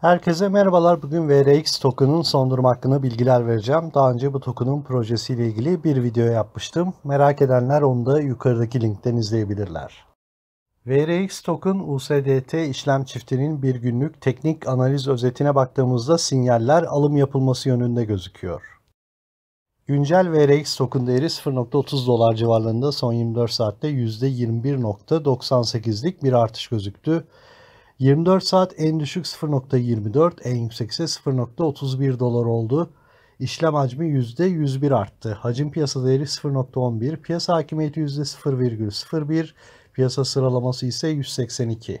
Herkese merhabalar. Bugün VRX token'un son durum hakkında bilgiler vereceğim. Daha önce bu token'un projesiyle ilgili bir video yapmıştım. Merak edenler onu da yukarıdaki linkten izleyebilirler. VRX token USDT işlem çiftinin bir günlük teknik analiz özetine baktığımızda sinyaller alım yapılması yönünde gözüküyor. Güncel VRX token değeri 0.30 dolar civarlarında son 24 saatte %21.98'lik bir artış gözüktü. 24 saat en düşük 0.24, en yüksek ise 0.31 dolar oldu. İşlem hacmi %101 arttı. Hacim piyasa değeri 0.11, piyasa hakimiyeti %0.01, piyasa sıralaması ise 182.